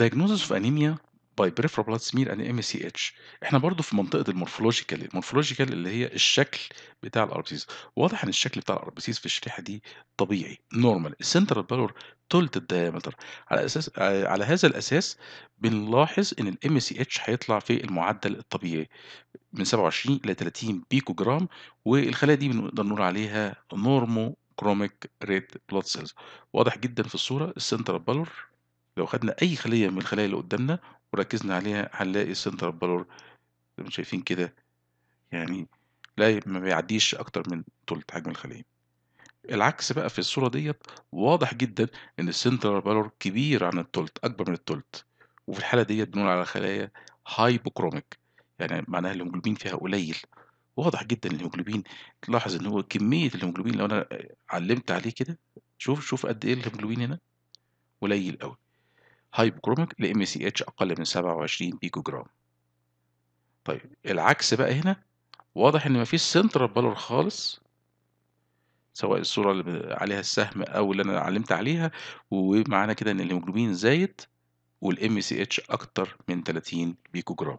diagnosis of anemia by peripheral blood smear and MCH احنا برضو في منطقه المورفولوجيكال المورفولوجيكال اللي هي الشكل بتاع الاربسيس واضح ان الشكل بتاع الاربسيس في الشريحه دي طبيعي نورمال السنترال بالور تلت الدايمتر على اساس على هذا الاساس بنلاحظ ان الام سي اتش هيطلع في المعدل الطبيعي من 27 ل 30 بيكو جرام والخلايا دي بنقدر نقول عليها نورمو كروميك ريد بلوت سيلز واضح جدا في الصوره السنترال بالور لو خدنا أي خلية من الخلايا اللي قدامنا وركزنا عليها هنلاقي السنتر بالور زي ما شايفين كده يعني لا ما بيعديش أكتر من تلت حجم الخلية العكس بقى في الصورة ديت واضح جدا إن السنتر بالور كبير عن التلت أكبر من التلت وفي الحالة ديت بنقول على خلايا هايبوكروميك يعني معناها الهيموجلوبين فيها قليل واضح جدا الهيموجلوبين تلاحظ ان هو كميه الهيموجلوبين لو انا علمت عليه كده شوف شوف قد ايه الهيموجلوبين هنا قليل قوي هايبوكروميك لام سي اتش اقل من 27 بيكو جرام طيب العكس بقى هنا واضح ان مفيش سنترال بالور خالص سواء الصورة اللي عليها السهم أو اللي أنا علمت عليها ومعنى كده إن الهيموجلوبين زايد والام سي اتش أكتر من 30 بيكو جرام